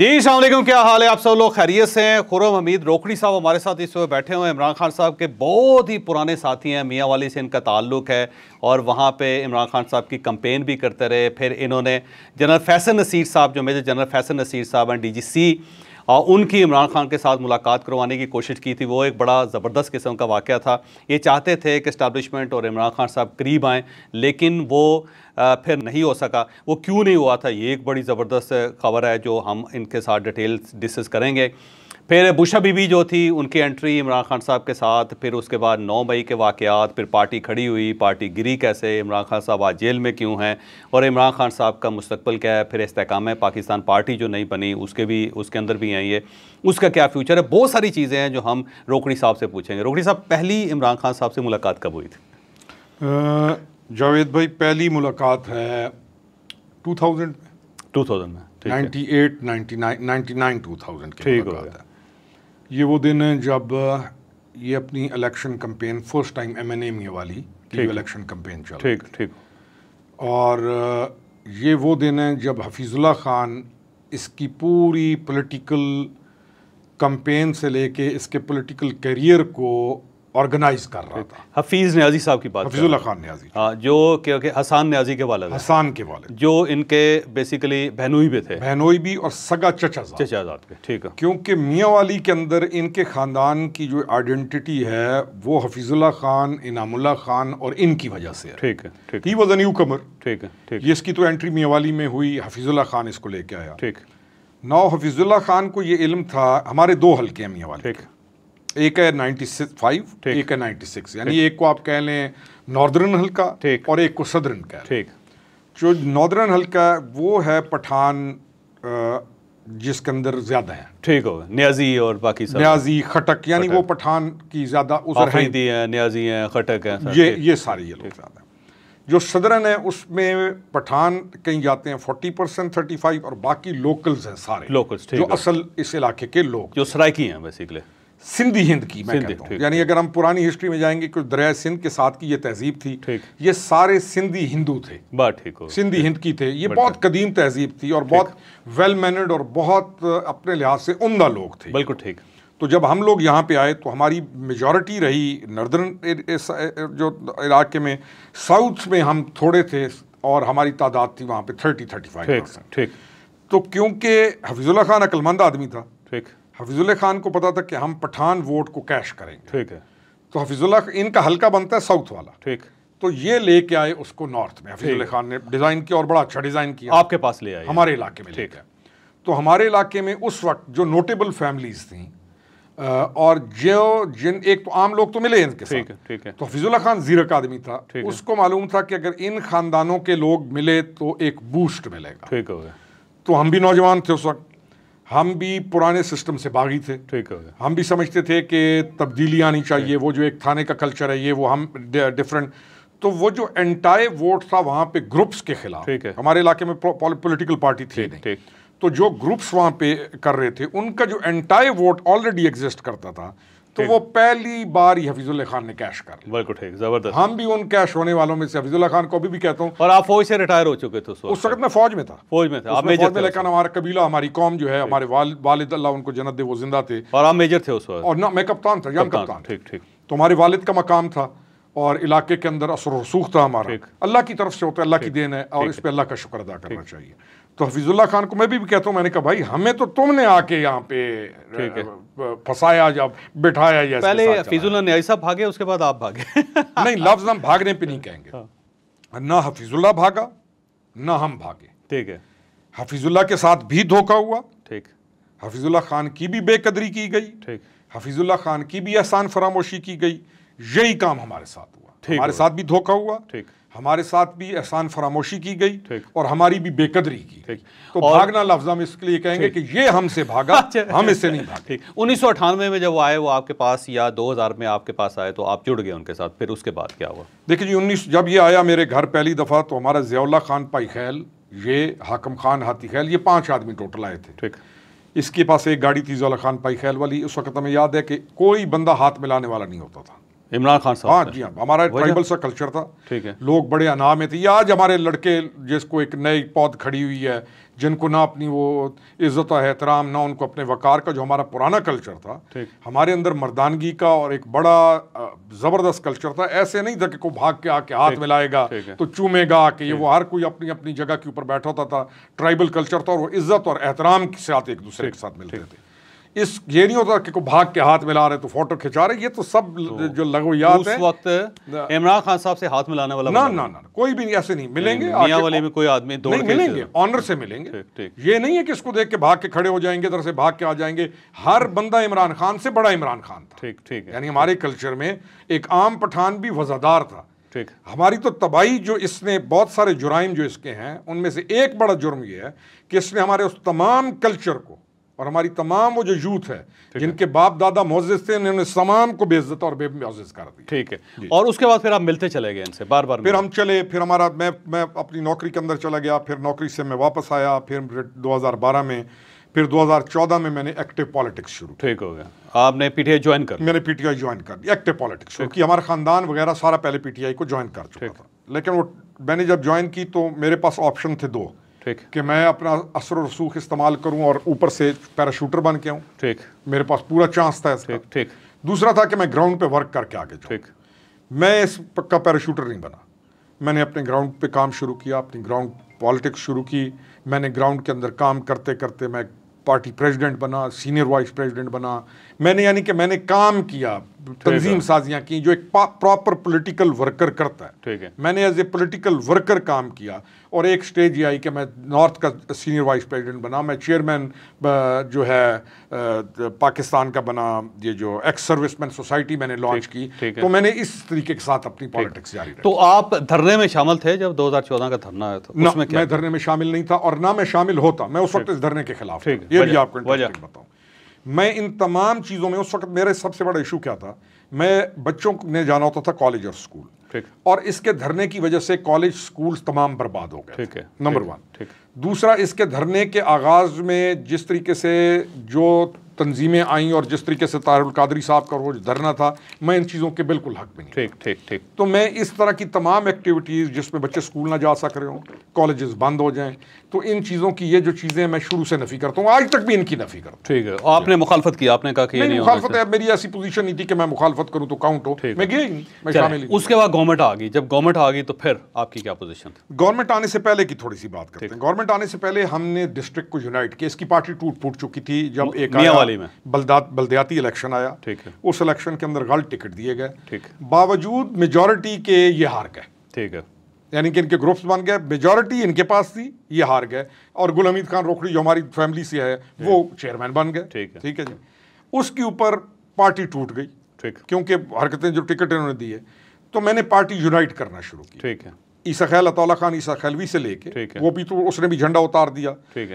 जी सलामकुम क्या हाल है आप सब लोग खैरियत से हैं खुरम हमीद रोकड़ी साहब हमारे साथ इस वक्त बैठे हुए इमरान खान साहब के बहुत ही पुराने साथी हैं मियाँ वाली से इनका ताल्लुक है और वहाँ पे इमरान खान साहब की कंपेन भी करते रहे फिर इन्होंने जनरल फैसल नसीर साहब जो मेजर जनरल फैसल नसीर साहब हैं डी जी सी और उनकी इमरान खान के साथ मुलाकात करवाने की कोशिश की थी वो एक बड़ा ज़बरदस्त किस्म का वाक़ था ये चाहते थे कि इस्टबलिशमेंट और इमरान खान साहब करीब आएँ लेकिन वो फिर नहीं हो सका वो क्यों नहीं हुआ था ये एक बड़ी ज़बरदस्त खबर है जो हम इनके साथ डिटेल्स डिस्कस करेंगे फिर बुशा बीबी जो थी उनकी एंट्री इमरान खान साहब के साथ फिर उसके बाद 9 मई के वाक़ात फिर पार्टी खड़ी हुई पार्टी गिरी कैसे इमरान खान साहब आज जेल में क्यों हैं और इमरान खान साहब का मुस्तबल क्या है फिर इसकाम पाकिस्तान पार्टी जो नहीं बनी उसके भी उसके अंदर भी हैं ये उसका क्या फ्यूचर है बहुत सारी चीज़ें हैं जो हम रोकड़ी साहब से पूछेंगे रोकड़ी साहब पहली इमरान खान साहब से मुलाकात कब हुई थी जावेद भाई पहली मुलाकात है टू थाउजेंड में टू थाउजेंड में ninety eight ninety nine ninety nine two thousand ठीक है ये वो दिन है जब ये अपनी election campaign first time M N M A वाली इलेक्शन कम्पेन चल ठीक ठीक और ये वो दिन है जब हफीज़ुल्ला ख़ान इसकी पूरी पॉलिटिकल कम्पेन से लेके इसके पॉलिटिकल करियर को ऑर्गेनाइज कर रहा था हफीज़ न्याजी साहब की बात हफीज़ुल्ला खान न्याजी हाँ जो के, के हसान न्याजी के वाले हसान के वाले जो इनके बेसिकली बहनोई भी थे बहनोई भी और सगा चचा चचाजाद के ठीक है क्योंकि मियाँ वाली के अंदर इनके ख़ानदान की जो आइडेंटिटी है वो हफीज़ुल्ला खान इनामुल्ला खान और इनकी वजह से है ठीक है ठीक ही वॉज अ न्यू कमर ठीक है ठीक है इसकी तो एंट्री मियाँ वाली में हुई हफीज़ुल्ला खान इसको लेके आया ठीक नौ हफीज़ुल्ला खान को ये इल्म था हमारे दो हल्के हैं मियाँ वाले ठीक है एक है नाइन्टी सिक्स फाइव एक है नाइन्टी सिक्स यानी एक को आप कह लें नॉर्दर्न हल्का और एक को सदर्न का ठीक जो नॉर्दर्न हल्का वो है पठान जिसके अंदर ज़्यादा है ठीक हो न्याजी और बाकी सब न्याजी खटक यानी वो पठान की ज़्यादा उधर है न्याजी है खटक है ये ये सारे ये लोग ज़्यादा है जो सदरन है उसमें पठान कहीं जाते हैं फोर्टी परसेंट थर्टी फाइव और बाकी लोकल्स हैं सारे लोकल्स जो असल इस इलाके के लोग जो सराइकी हैं बेसिकली सिंधी हिंद की मैं कहता हूँ यानी अगर हम पुरानी हिस्ट्री में जाएंगे कुछ दरिया सिंध के साथ की ये तहजीब थी ये सारे सिंधी हिंदू थे बात ठीक हो सिंधी हिंद की थे ये बहुत कदीम तहजीब थी और बहुत वेल मैनर्ड और बहुत अपने लिहाज से उमदा लोग थे बिल्कुल ठीक तो जब हम लोग यहाँ पे आए तो हमारी मेजॉरिटी रही नर्दर्न जो इलाके में साउथ में हम थोड़े थे और हमारी तादाद थी वहाँ पे थर्टी थर्टी फाइव ठीक तो क्योंकि हफीजुल्ला खान अकलमंद आदमी था ठीक हफीजुल्ला खान को पता था कि हम पठान वोट को कैश करेंगे ठीक है तो हफीजुल्ला इनका हल्का बनता है साउथ वाला ठीक तो ये लेके आए उसको नॉर्थ में हफीजुल्ला खान ने डिज़ाइन किया और बड़ा अच्छा डिज़ाइन किया आपके पास ले आए हमारे इलाके में ठीक है तो हमारे इलाके में उस वक्त जो नोटेबल फैमिलीज थी और जो जिन एक तो आम लोग तो मिले इनके ठीक है ठीक है तो हफीजुल्ला खान जीरक आदमी था उसको मालूम था कि अगर इन खानदानों के लोग मिले तो एक बूस्ट मिलेगा ठीक है तो हम भी नौजवान थे उस वक्त हम भी पुराने सिस्टम से बागी थे ठीक है हम भी समझते थे कि तब्दीली आनी चाहिए वो जो एक थाने का कल्चर है ये वो हम डिफरेंट तो वो जो एंटायर वोट था वहाँ पे ग्रुप्स के खिलाफ ठीक है हमारे इलाके में पॉलिटिकल पार्टी थी नहीं ठीक तो जो ग्रुप्स वहाँ पे कर रहे थे उनका जो एंटायर वोट ऑलरेडी एग्जिस्ट करता था तो वो पहली बार ही हफीजुल्ला खान ने कैश कर बिल्कुल ठीक जबरदस्त हम भी उन कैश होने वालों में से हफीजुल्ला खान को अभी भी कहता हूँ और आप फौज से रिटायर हो चुके थे उस वक्त मैं फौज में था फौज में था मेजर थे लेकिन हमारा कबीला हमारी कौम जो है हमारे वालिद अल्लाह उनको जन्नत दे वो जिंदा थे और आप मेजर थे उस वक्त और ना मैं कप्तान था यंग कप्तान ठीक ठीक तो हमारे वालिद का मकाम था और इलाके के अंदर असर रसूख था हमारा अल्लाह की तरफ से होता है अल्लाह की देन है और इस पर अल्लाह का शुक्र अदा करना चाहिए तो हफीजुल्ला खान को मैं भी, भी कहता हूँ मैंने कहा भाई हमें तो तुमने आके यहाँ पे फंसाया जब बिठाया या पहले हफीजुल्ला न्याय साहब भागे उसके बाद आप भागे नहीं लफ्ज हम भागने पे नहीं कहेंगे हाँ। ना हफीजुल्ला भागा ना हम भागे ठीक है हफीजुल्ला के साथ भी धोखा हुआ ठीक हफीजुल्ला खान की भी बेकदरी की गई ठीक हफीजुल्ला खान की भी एहसान फरामोशी की गई यही काम हमारे साथ हुआ हमारे साथ भी धोखा हुआ ठीक हमारे साथ भी एहसान फरामोशी की गई और हमारी भी बेकदरी की तो भागना लफ्ज हम इसके लिए कहेंगे कि ये हमसे भागा अच्छा। हम इससे नहीं भागे उन्नीस सौ अठानवे में जब वो आए वो आपके पास या 2000 में आपके पास आए तो आप जुड़ गए उनके साथ फिर उसके बाद क्या हुआ देखिए जी उन्नीस जब ये आया मेरे घर पहली दफ़ा तो हमारा जियाउल्ला खान पाई खैल ये हाकम खान हाथी खैल ये पाँच आदमी टोटल आए थे ठीक इसके पास एक गाड़ी थी जियाउल्ला खान पाई खैल वाली उस वक्त हमें याद है कि कोई बंदा हाथ मिलाने वाला नहीं होता था इमरान खान साहब हाँ जी हाँ हमारा ट्राइबल सा कल्चर था ठीक है लोग बड़े अनाम में थे आज हमारे लड़के जिसको एक नई पौध खड़ी हुई है जिनको ना अपनी वो इज़्ज़त और एहतराम ना उनको अपने वकार का जो हमारा पुराना कल्चर था हमारे अंदर मर्दानगी का और एक बड़ा ज़बरदस्त कल्चर था ऐसे नहीं था कि को भाग के आके हाथ मिलाएगा तो चूमेगा कि ये वो हर कोई अपनी अपनी जगह के ऊपर बैठा होता था ट्राइबल कल्चर था और वो इज़्ज़त और एहतराम के साथ एक दूसरे के साथ मिलते थे इस ये नहीं होता कि को भाग के हाथ मिला रहे तो फोटो खिंचा रहे ये तो सब तो, जो लगोयात है वक्त इमरान खान साहब से हाथ मिलाने वाला ना ना ना कोई भी ऐसे नहीं मिलेंगे मियां वाले में कोई आदमी दो नहीं मिलेंगे ऑनर से मिलेंगे ये नहीं है कि इसको देख के भाग के खड़े हो जाएंगे इधर से भाग के आ जाएंगे हर बंदा इमरान खान से बड़ा इमरान खान था ठीक ठीक यानी हमारे कल्चर में एक आम पठान भी वजादार था ठीक हमारी तो तबाही जो इसने बहुत सारे जुराइम जो इसके हैं उनमें से एक बड़ा जुर्म यह है कि इसने हमारे उस तमाम कल्चर को और हमारी तमाम वो जो यूथ है जिनके बाप दादा मोजिज थे इन्होंने तमाम को बेइज्जत और बेमोजिज कर दी ठीक है और उसके बाद फिर आप मिलते चले गए इनसे बार बार फिर हम चले फिर हमारा मैं मैं अपनी नौकरी के अंदर चला गया फिर नौकरी से मैं वापस आया फिर 2012 में फिर 2014 में मैंने एक्टिव पॉलिटिक्स शुरू ठीक हो गया आपने पीटीआई ज्वाइन कर मैंने पीटीआई ज्वाइन कर दिया एक्टिव पॉलिटिक्स क्योंकि हमारा खानदान वगैरह सारा पहले पीटीआई को ज्वाइन कर चुका था लेकिन वो मैंने जब ज्वाइन की तो मेरे पास ऑप्शन थे दो ठीक कि मैं अपना असर रसूख इस्तेमाल करूँ और ऊपर से पैराशूटर बन के आऊँ ठीक मेरे पास पूरा चांस था इसका ठीक ठीक दूसरा था कि मैं ग्राउंड पे वर्क करके आगे ठीक मैं इस पक्का पैराशूटर नहीं बना मैंने अपने ग्राउंड पे काम शुरू किया अपनी ग्राउंड पॉलिटिक्स शुरू की मैंने ग्राउंड के अंदर काम करते करते मैं पार्टी प्रेजिडेंट बना सीनियर वाइस प्रेजिडेंट बना मैंने यानी कि मैंने काम किया तंजीम साजियां की जो एक प्रॉपर पॉलिटिकल वर्कर करता है ठीक है मैंने एज ए पॉलिटिकल वर्कर काम किया और एक स्टेज ये आई कि मैं नॉर्थ का सीनियर वाइस प्रेसिडेंट बना मैं चेयरमैन जो है पाकिस्तान का बना ये जो एक्स सर्विसमैन सोसाइटी मैंने लॉन्च की तो मैंने इस तरीके के साथ अपनी पॉलिटिक्स जारी तो आप धरने में शामिल थे जब चौदह का धरना आया था मैं धरने में शामिल नहीं था और ना मैं शामिल होता मैं उस वक्त इस धरने के खिलाफ ये भी आपको बताऊँ मैं इन तमाम चीज़ों में उस वक्त मेरे सबसे बड़ा इशू क्या था मैं बच्चों ने जाना होता था कॉलेज और स्कूल ठीक और इसके धरने की वजह से कॉलेज स्कूल तमाम बर्बाद हो गए ठीक है नंबर वन ठीक दूसरा इसके धरने के आगाज़ में जिस तरीके से जो तंजीमें आई और जिस तरीके से तारुल कादरी साहब का रोज धरना था मैं इन चीज़ों के बिल्कुल हक में नहीं ठीक ठीक ठीक तो मैं इस तरह की तमाम एक्टिविटीज़ जिसमें बच्चे स्कूल ना जा सक रहे हों कॉलेजेस बंद हो जाए तो इन चीज़ों की ये जो चीज़ें मैं शुरू से नफ़ी करता हूँ आज तक भी इनकी नफ़ी करता हूँ ठीक है आपने मुखालफत की आपने कहा कि नहीं मुखालफत है मेरी ऐसी पोजीशन नहीं थी कि मैं मुखालफत करूँ तो काउंट हो मैं गई मैं शामिल उसके बाद गवर्नमेंट आ गई जब गवर्नमेंट आ गई तो फिर आपकी क्या पोजीशन गवर्नमेंट आने से पहले की थोड़ी सी बात करते हैं गवर्नमेंट आने से पहले हमने डिस्ट्रिक्ट को यूनाइट किया इसकी पार्टी टूट फूट चुकी थी जब एक हाल में बलदात बलदयाती इलेक्शन आया ठीक है उस इलेक्शन के अंदर गलत टिकट दिए गए ठीक बावजूद मेजॉरिटी के ये हार गए ठीक है यानी कि इनके ग्रुप्स बन गए मेजॉरिटी इनके पास थी ये हार गए और गुल हमीद खान रोखड़ी जो हमारी फैमिली से है वो चेयरमैन बन गए ठीक है ठीक है जी उसके ऊपर पार्टी टूट गई ठीक क्योंकि हरकतें जो टिकट इन्होंने दी है तो मैंने पार्टी यूनाइट करना शुरू की ठीक है ईसा ख्याल अतौला खान ईसा खैलवी से लेके वो भी तो उसने भी झंडा उतार दिया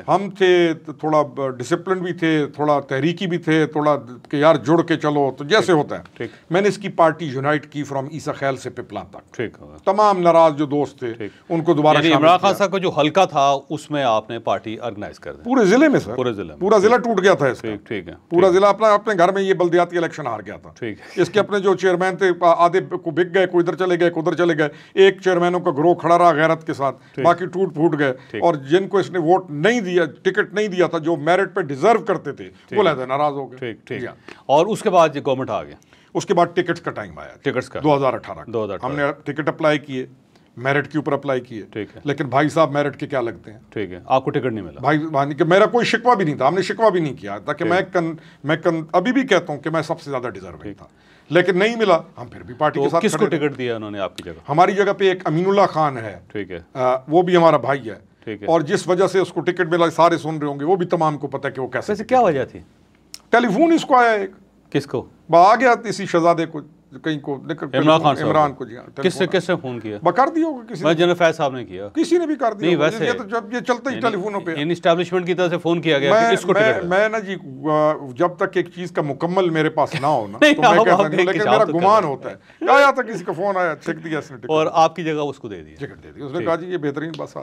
हम थे तो थोड़ा डिसिप्लिन भी थे थोड़ा तहरीकी भी थे थोड़ा कि यार जुड़ के चलो तो जैसे होता है मैंने इसकी पार्टी यूनाइट की फ्रॉम ईसा ख्याल से पिपला तक तमाम नाराज जो दोस्त थे उनको दोबारा इमरान खान साहब का जो हल्का था उसमें आपने पार्टी ऑर्गेनाइज कर दी पूरे जिले में सर पूरे जिले पूरा जिला टूट गया था इसका ठीक है पूरा जिला अपना अपने घर में ये बल्दियाती इलेक्शन हार गया था ठीक है इसके अपने जो चेयरमैन थे आधे को बिक गए कोई इधर चले गए कोई उधर चले गए एक चेयरमैनों का ग्रो खड़ा रहा गैरत के साथ बाकी टूट फूट गए और जिनको इसने वोट नहीं दिया टिकट नहीं दिया था जो मेरिट पे डिजर्व करते थे वो लहदा नाराज हो गए ठीक ठीक हाँ। और उसके बाद ये गवर्नमेंट आ गया उसके बाद टिकट्स का टाइम आया टिकट्स का दो हजार हमने टिकट अप्लाई किए मेरिट के ऊपर अप्लाई किए ठीक है लेकिन भाई साहब मेरिट के क्या लगते हैं ठीक है आपको टिकट नहीं मिला भाई भाई कि मेरा कोई शिकवा भी नहीं था हमने शिकवा भी नहीं किया ताकि मैं कन मैं कन अभी भी कहता हूं कि मैं सबसे ज़्यादा डिजर्व था लेकिन नहीं मिला हम फिर भी पार्टी तो के साथ किसको टिकट दिया उन्होंने आपकी जगह हमारी जगह पे एक अमीनुल्ला खान है ठीक है आ, वो भी हमारा भाई है ठीक है और जिस वजह से उसको टिकट मिला सारे सुन रहे होंगे वो भी तमाम को पता है कि वो कैसे क्या वजह थी टेलीफोन इसको आया एक किसको आ गया इसी शहजादे को कहीं को इमरान इमरान को किससे किससे फ़ोन किया बकर किसी जनरल फैज साहब ने किया किसी ने भी कर दिया वैसे ये तो जब ये ही टेलीफोनों पे इन इस्टेब्लिशमेंट की तरफ से फ़ोन किया गया मैं, मैं, मैं ना जी जब तक एक चीज़ का मुकम्मल मेरे पास ना हो ना तो मैं कहता नहीं लेकिन मेरा तो गुमान होता है आया था किसी का फ़ोन आया चेक दिया इसने और आपकी जगह उसको दे दी टिकट दे दी उसने कहा जी ये बेहतरीन बस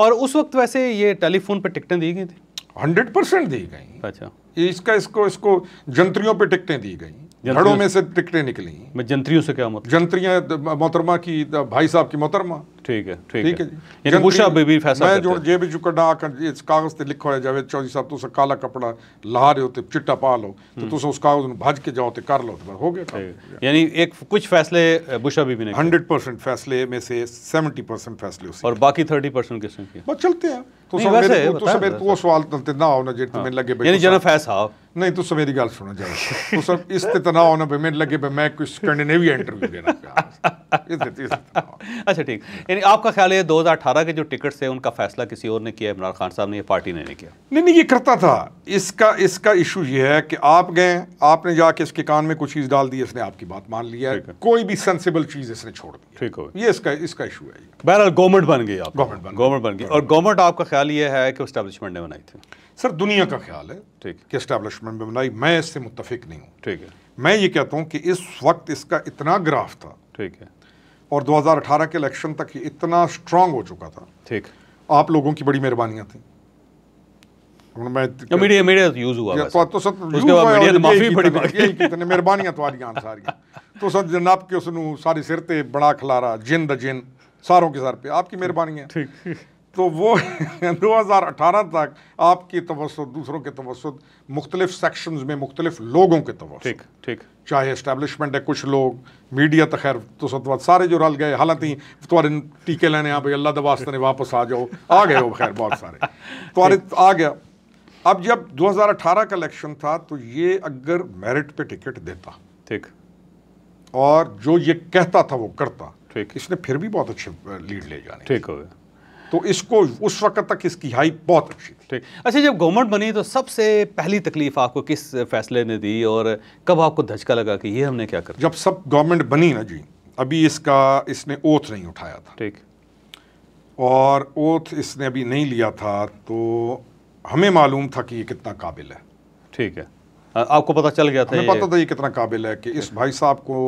और उस वक्त वैसे ये टेलीफोन पर टिकटें दी गई थी हंड्रेड परसेंट दी गई अच्छा इसका इसको इसको जंत्रियों पर टिकटें दी गई घड़ों में से टिकटें निकली मैं जंत्रियों से क्या मतलब जंतरियाँ मोहतरमा की भाई साहब की मोहतरमा ਠੀਕ ਹੈ ਠੀਕ ਹੈ ਯਾਨੀ ਬੁਸ਼ਾ ਬੀਬੀ ਫੈਸਲਾ ਮੈਂ ਜੋੜ ਜੇਬ ਵਿੱਚ ਕਢਾ ਇਸ ਕਾਗਜ਼ ਤੇ ਲਿਖਿਆ ਜਾਵੇ ਚੌਧਰੀ ਸਾਹਿਬ ਤੁਸੀਂ ਕਾਲਾ ਕਪੜਾ ਲਾਹ ਰਹੇ ਹੋ ਤੇ ਚਿੱਟਾ ਪਾ ਲਓ ਤੇ ਤੁਸੀਂ ਉਸ ਕਾਗਜ਼ ਨੂੰ ਭੱਜ ਕੇ ਜਾਓ ਤੇ ਕਰ ਲਓ ਤੇ ਹੋ ਗਿਆ ਯਾਨੀ एक कुछ फैसले बुशा बीबी ने हंड्रेड परसेंट फैसले में से सेवेंटी परसेंट फैसले उसी और बाकी थर्टी परसेंट किसने किया बस चलते हैं तो सब मेरे तो सब मेरे को तो सवाल तलते तो ना हो ना जेट तो हाँ। मैंने लगे भाई यानी जना फैस आओ नहीं तो सब मेरी गल सुनो जरा तो सब इस ते तनाव तो ना भाई मैंने लगे भाई मैं कुछ स्कैंडिनेविया इंटरव्यू देना अच्छा ठीक यानी आपका ख्याल है 2018 के जो टिकट थे उनका फैसला किसी और ने किया इमरान खान साहब ने या पार्टी ने नहीं किया नहीं नहीं ये करता था इसका इसका इशू ये है कि आप गए आपने जाके इसके कान में कुछ चीज़ डाल दी इसने आपकी बात मान लिया है कोई भी सेंसिबल चीज़ इसने छोड़ दी ठीक है ये इसका इसका इशू है बहरहाल गवर्नमेंट बन गई आप गवर्नमेंट गवर्नमेंट बन गई और गवर्नमेंट आपका ख्याल ये है कि इस्टेब्लिशमेंट ने बनाई थी सर दुनिया का ख्याल है ठीक कि इस्टेब्लिशमेंट में बनाई मैं इससे मुतफिक नहीं हूँ ठीक है मैं ये कहता हूँ कि इस वक्त इसका इतना ग्राफ था ठीक है और 2018 के इलेक्शन तक ये इतना स्ट्रांग हो चुका था ठीक आप लोगों की बड़ी मेहरबानियां थी मीडिया मीडिया यूज हुआ तो तो सर उसके बाद मीडिया तो माफी बड़ी बाकी कितने मेहरबानियां ਤੁਹਾਡੀਆਂ हाँ, तो सर जनाब के ਉਸ ਨੂੰ ਸਾਰੀ ਸਿਰ ਤੇ ਬਣਾ ਖਲਾਰਾ ਜਿੰਦ ਜਿੰਦ पे आपकी मेहरबानी है ठीक तो वो 2018 तक आपकी तवसत दूसरों के तवसत मुख्तलिफ सेक्शंस में मुख्तलिफ लोगों के तवसत ठीक ठीक चाहे इस्टेबलिशमेंट है कुछ लोग मीडिया तो खैर तो सतवा तो सारे जो रल गए हालांकि तुम्हारे टीके लेने आप अल्लाह दवास्ते ने वापस आ जाओ आ गए हो खैर बहुत सारे तुम्हारे आ गया अब जब 2018 का इलेक्शन था तो ये अगर मेरिट पे टिकट देता ठीक और जो ये कहता था वो करता ठीक इसने फिर भी बहुत अच्छे लीड ले जाने ठीक हो गया तो इसको उस वक्त तक इसकी हाई बहुत अच्छी थी ठीक अच्छा जब गवर्नमेंट बनी तो सबसे पहली तकलीफ आपको किस फैसले ने दी और कब आपको धचका लगा कि ये हमने क्या कर जब सब गवर्नमेंट बनी ना जी अभी इसका इसने ओथ नहीं उठाया था ठीक और ओथ इसने अभी नहीं लिया था तो हमें मालूम था कि ये कितना काबिल है ठीक है आपको पता चल गया था हमें पता था ये कितना काबिल है कि इस भाई साहब को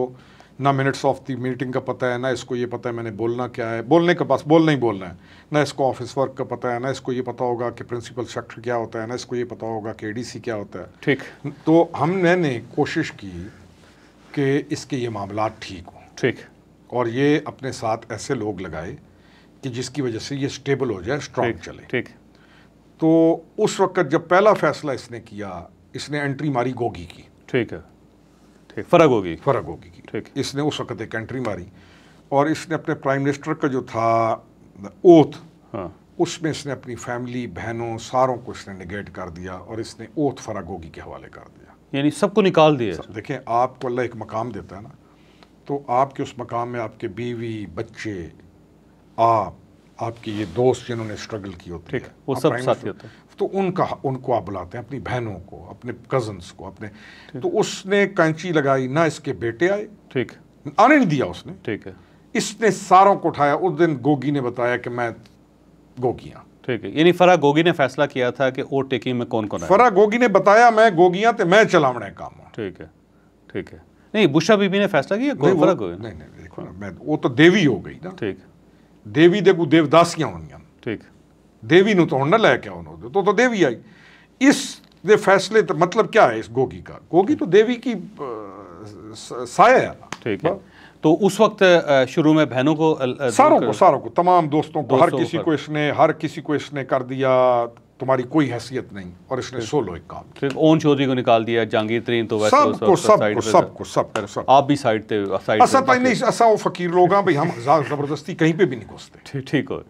ना मिनट्स ऑफ दी मीटिंग का पता है ना इसको ये पता है मैंने बोलना क्या है बोलने का पास बोलना ही बोलना है ना इसको ऑफिस वर्क का पता है ना इसको ये पता होगा कि प्रिंसिपल सेक्टर क्या होता है ना इसको ये पता होगा कि एडीसी क्या होता है ठीक तो हम मैंने कोशिश की कि इसके ये मामला ठीक हों ठीक और ये अपने साथ ऐसे लोग लगाए कि जिसकी वजह से ये स्टेबल हो जाए स्ट्रॉन्ग चले ठीक तो उस वक्त जब पहला फैसला इसने किया इसने एंट्री मारी गोगी की ठीक है ठीक फर्क होगी फर्क होगी ठीक इसने उस वक्त एक एंट्री मारी और इसने अपने प्राइम मिनिस्टर का जो था ओथ हाँ उसमें इसने अपनी फैमिली बहनों सारों को इसने निगेट कर दिया और इसने ओथ फरागोगी के हवाले कर दिया यानी सबको निकाल दिया देखें आपको अल्लाह एक मकाम देता है ना तो आपके उस मकाम में आपके बीवी बच्चे आप आपके ये दोस्त जिन्होंने स्ट्रगल की होती है वो सब साथ होते हैं तो उनका उनको आप बुलाते हैं अपनी बहनों को अपने कजन्स को अपने तो उसने कैंची लगाई ना इसके बेटे आए ठीक आने नहीं दिया उसने ठीक है इसने सारों को उठाया उस दिन गोगी ने बताया कि मैं गोगियाँ ठीक है यानी फरा गोगी ने फैसला किया था कि ओ टेकिंग में कौन कौन फरा गोगी ने बताया मैं गोगियाँ तो मैं चलावने काम ठीक है ठीक है नहीं बुशा बीबी ने फैसला किया नहीं, फरा गोगी नहीं नहीं देखो मैं वो तो देवी हो गई ना ठीक देवी देखो देवदासियाँ होनी ठीक देवी ਨੂੰ ਤਾਂ ਹੁਣ ਨਾ ਲੈ ਕੇ ਆਉਣ आई इस ਦੇ ਫੈਸਲੇ ਦਾ ਮਤਲਬ क्या है इस गोगी का गोगी तो देवी की साया है ठीक है तो उस वक्त शुरू में बहनों को सारों को सारों को तमाम दोस्तों को हर किसी को इसने हर किसी को इसने कर दिया तुम्हारी कोई हैसियत नहीं और इसने सोलो एक काम सिर्फ ओन चौधरी को निकाल दिया जहांगीर तरीन तो वैसे सबको सबको सबको सबको सब आप भी साइड ते असा ताई तो नहीं असा वो फकीर लोग हैं भाई हम हजार जबरदस्ती कहीं पे भी नहीं घुसते ठीक ठीक हो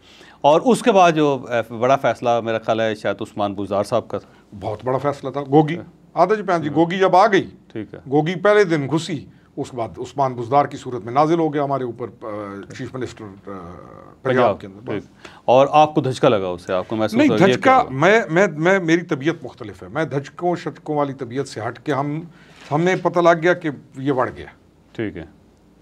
और उसके बाद जो बड़ा फैसला मेरा ख्याल है शायद उस्मान बुजार साहब का था बहुत बड़ा फैसला था गोगी आदा जी पैन जी गोगी जब आ गई ठीक है गोगी पहले दिन घुसी उसके बाद उस्मान बुजदार की सूरत में नाजिल हो गया हमारे ऊपर चीफ मिनिस्टर पंजाब के अंदर और आपको धचका लगा उससे आपको महसूस नहीं धचका मैं मैं मैं मेरी तबीयत मुख्तलिफ है मैं धचकों शचकों वाली तबीयत से हट के हम हमें पता लग गया कि ये बढ़ गया ठीक है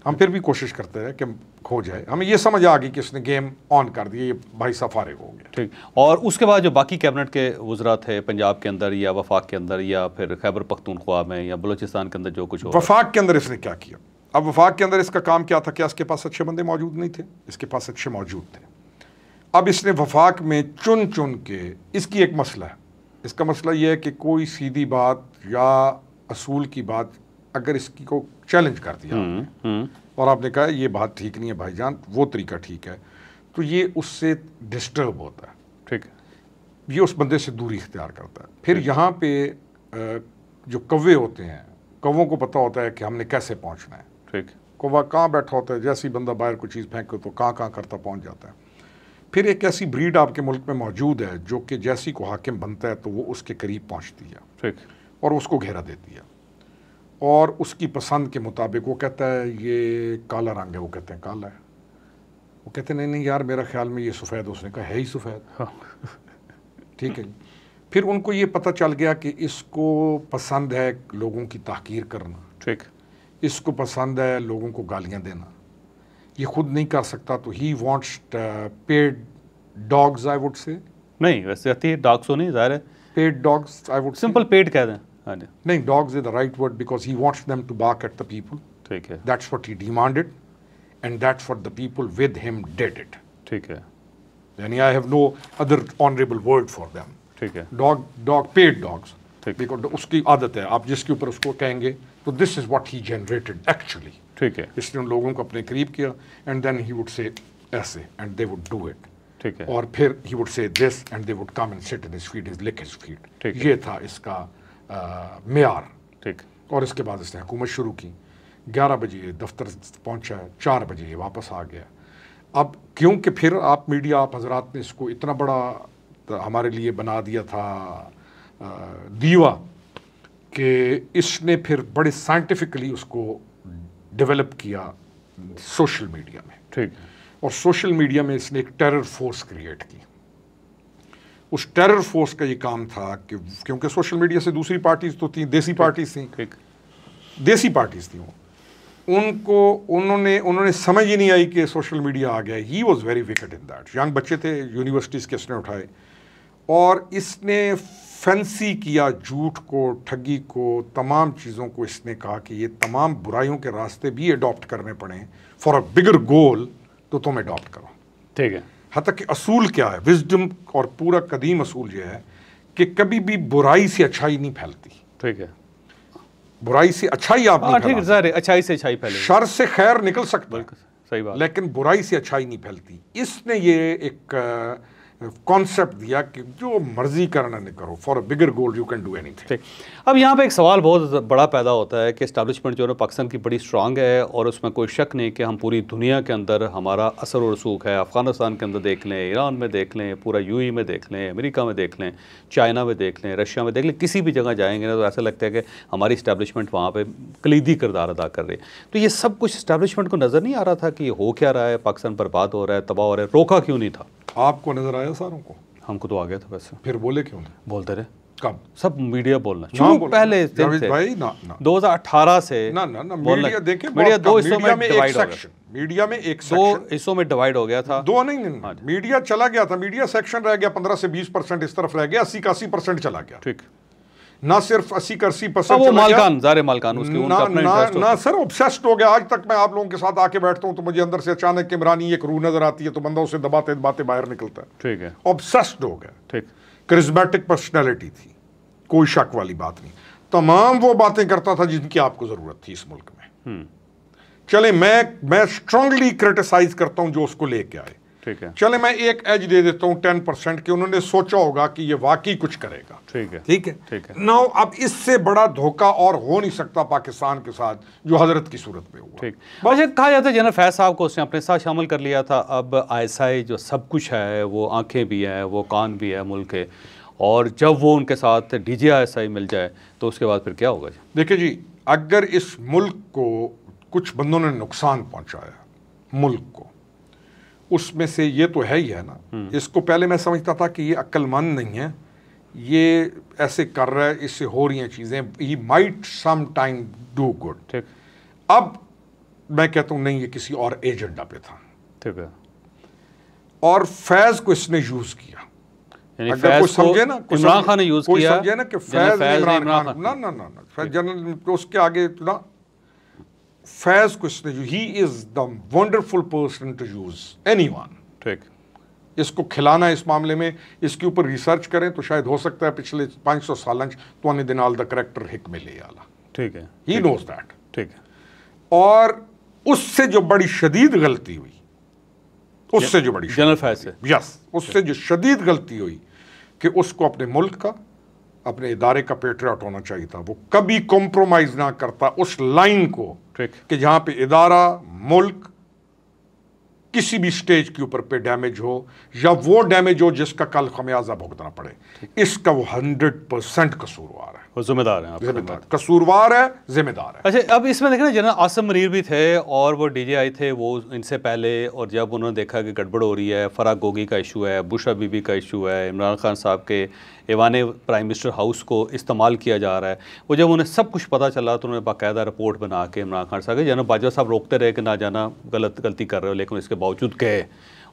हम फिर भी कोशिश करते रहे कि हो जाए हमें ये समझ आ गई कि इसने गेम ऑन कर दिए ये भाई साहब फारिग हो गए ठीक और उसके बाद जो बाकी कैबिनेट के वजरा थे पंजाब के अंदर या वफाक के अंदर या फिर खैबर पख्तूनख्वा में या बलोचिस्तान के अंदर जो कुछ हो वफाक के अंदर इसने क्या किया अब वफाक के अंदर इसका काम क्या था क्या इसके पास अच्छे बंदे मौजूद नहीं थे इसके पास अच्छे मौजूद थे अब इसने वफाक में चुन चुन के इसकी एक मसला है इसका मसला यह है कि कोई सीधी बात या असूल की बात अगर इसकी को चैलेंज कर दिया हम्म, हम्म। और आपने कहा ये बात ठीक नहीं है भाईजान वो तरीका ठीक है तो ये उससे डिस्टर्ब होता है ठीक है ये उस बंदे से दूरी इख्तियार करता है फिर यहाँ पे जो कौवे होते हैं कौवों को पता होता है कि हमने कैसे पहुँचना है ठीक कौवा कहाँ बैठा होता है जैसे ही बंदा बाहर कोई चीज़ फेंके तो कहाँ कहाँ करता पहुँच जाता है फिर एक ऐसी ब्रीड आपके मुल्क में मौजूद है जो कि जैसी को हाकिम बनता है तो वो उसके करीब पहुँचती है ठीक और उसको घेरा देती है और उसकी पसंद के मुताबिक वो कहता है ये काला रंग है वो कहते हैं काला है वो कहते नहीं नहीं यार मेरा ख्याल में ये सफ़ेद उसने कहा है ही सफ़ेद हाँ। ठीक है फिर उनको ये पता चल गया कि इसको पसंद है लोगों की तहकीर करना ठीक इसको पसंद है लोगों को गालियाँ देना ये खुद नहीं कर सकता तो he wants paid dogs I would say नहीं वैसे डॉग्स हो नहीं ज़ाहिर है paid dogs I would simple paid कह दें नहीं dogs is the right word because he wants them to bark at the people ठीक है that's what he demanded and that's what the people with him did it ठीक है यानी I have no other honourable word for them ठीक है dog dog paid dogs because उसकी आदत है आप जिसके ऊपर उसको कहेंगे तो this is what he generated actually ठीक है इसने उन लोगों को अपने करीब किया and then he would say ऐसे and they would do it ठीक है और फिर he would say this and they would come and sit in his feet is lick his feet ये था इसका मैार ठीक और इसके बाद इसने हुकूमत शुरू की ग्यारह बजे दफ्तर पहुँचा चार बजे वापस आ गया अब क्योंकि फिर आप मीडिया आप हजरात ने इसको इतना बड़ा हमारे लिए बना दिया था दीवा कि इसने फिर बड़े साइंटिफिकली उसको डेवलप किया सोशल मीडिया में ठीक और सोशल मीडिया में इसने एक टेरर फोर्स क्रिएट की उस टेरर फोर्स का ये काम था कि क्योंकि सोशल मीडिया से दूसरी पार्टीज तो थी देसी पार्टीज थी देसी पार्टीज थी वो उनको उन्होंने उन्होंने समझ ही नहीं आई कि सोशल मीडिया आ गया he was very wicked in that young बच्चे थे यूनिवर्सिटीज़ के इसने उठाए और इसने फैंसी किया झूठ को ठगी को तमाम चीज़ों को इसने कहा कि ये तमाम बुराइयों के रास्ते भी अडॉप्ट करने पड़े फॉर अ बिगर गोल तो तुम अडॉप्ट करो ठीक है हती कि असूल क्या है विजडम और पूरा कदीम असूल यह है कि कभी भी बुराई से अच्छाई नहीं फैलती ठीक है बुराई से अच्छाई आप आ, नहीं हाँ, ठीक अच्छाई से अच्छाई फैले शर से खैर निकल सकता सही बात लेकिन बुराई से अच्छाई नहीं फैलती इसने ये एक कॉन्सेप्ट दिया कि जो मर्जी करना नहीं करो for a bigger goal you can do any ठीक अब यहाँ पे एक सवाल बहुत बड़ा पैदा होता है कि इस्टेब्लिशमेंट जो है पाकिस्तान की बड़ी स्ट्रांग है और उसमें कोई शक नहीं कि हम पूरी दुनिया के अंदर हमारा असर और रसूख है अफ़गानिस्तान के अंदर देख लें ईरान में देख लें पूरा यू e में देख लें अमेरिका में देख लें चाइना में देख लें रशिया में देख लें किसी भी जगह जाएंगे ना तो ऐसा लगता है कि हमारी इस्टेब्लिशमेंट वहाँ पर कलीदी किरदार अदा कर रही है तो ये सब कुछ इस्टेब्लिशमेंट को नज़र नहीं आ रहा था कि हो क्या रहा है पाकिस्तान बर्बाद हो रहा है तबाह हो रहा है रोका क्यों नहीं था आपको नजर आया सारों को हमको तो आ गया था वैसे फिर बोले क्यों बोलते रहे कब सब मीडिया बोलना शुरू पहले से भाई ना ना 2018 से ना ना ना मीडिया देखे मीडिया दो हिस्सों में डिवाइड हो गया मीडिया में एक दो हिस्सों में डिवाइड हो गया था दो नहीं, नहीं हाँ मीडिया चला गया था मीडिया सेक्शन रह गया पंद्रह से बीस परसेंट इस तरफ रह गया अस्सी का अस्सी परसेंट चला गया ठीक ना सिर्फ अस्सी का अस्सी परसेंट वो मालकान जारे मालकान उसके ना ना ना सर ऑब्सेस्ड हो गया आज तक मैं आप लोगों के साथ आके बैठता हूँ तो मुझे अंदर से अचानक इमरानी एक रूह नजर आती है तो बंदा उसे दबाते दबाते बाहर निकलता है ठीक है ऑब्सेस्ड हो गया ठीक क्रिज्मेटिक पर्सनैलिटी थी कोई शक वाली बात नहीं तमाम वो बातें करता था जिनकी आपको ज़रूरत थी इस मुल्क में हम्म। चले मैं मैं स्ट्रांगली क्रिटिसाइज करता हूँ जो उसको लेके आए ठीक है चले मैं एक एज दे देता हूँ टेन परसेंट की उन्होंने सोचा होगा कि ये वाकई कुछ करेगा ठीक है ठीक है ठीक है नाउ अब इससे बड़ा धोखा और हो नहीं सकता पाकिस्तान के साथ जो हजरत की सूरत में हुआ ठीक वैसे कहा जाता है जनरल फैज साहब को उसने अपने साथ शामिल कर लिया था अब आई जो सब कुछ है वो आंखें भी है वो कान भी है मुल्क के और जब वो उनके साथ डी जी मिल जाए तो उसके बाद फिर क्या होगा देखिए जी अगर इस मुल्क को कुछ बंदों ने नुकसान पहुंचाया मुल्क को उसमें से ये तो है ही है ना हम्म। इसको पहले मैं समझता था कि ये अक्लमंद नहीं है ये ऐसे कर रहा है इससे हो रही हैं चीज़ें he might some time do good ठीक अब मैं कहता हूँ नहीं ये किसी और एजेंडा पे था ठीक है और फैज़ को इसने यूज़ किया अगर कोई समझे ना इमरान खान ने यूज़ किया समझे ना कि फैज़ इमरान खान ना ना ना फैज़ जनरल उसके आगे ना Faiz question he is the wonderful person to use anyone ठीक इसको खिलाना इस मामले में इसके ऊपर रिसर्च करें तो शायद हो सकता है पिछले 500 साल तुआने तो दिन आल द करेक्टर हिक ले आला ठीक है ही नोज दैट ठीक है और उससे जो बड़ी शदीद गलती हुई उससे जो बड़ी जनरल फैज से यस उससे जो शदीद गलती हुई कि उसको अपने मुल्क का अपने इदारे का पेट्रियाट होना चाहिए था वो कभी कॉम्प्रोमाइज़ ना करता उस लाइन को कि जहां पे इदारा मुल्क किसी भी स्टेज के ऊपर पे डैमेज हो या वो डैमेज हो जिसका कल खमियाजा भुगतना पड़े इसका वो हंड्रेड परसेंट कसूरवार है वो जिम्मेदार हैं आप कसूरवार है जिम्मेदार है अच्छा अब इसमें देखें जनरल आसम मरीर भी थे और वो डी आई थे वो इनसे पहले और जब उन्होंने देखा कि गड़बड़ हो रही है फराग गोगी का इशू है बुशा बीबी का इशू है इमरान खान साहब के ईवान प्राइम मिनिस्टर हाउस को इस्तेमाल किया जा रहा है वो जब उन्हें सब कुछ पता चला तो उन्होंने बाकायदा रिपोर्ट बना के इमरान खान साहब के जनरल बाजवा साहब रोकते रहे कि ना जाना गलत गलती कर रहे हो लेकिन इसके बावजूद गए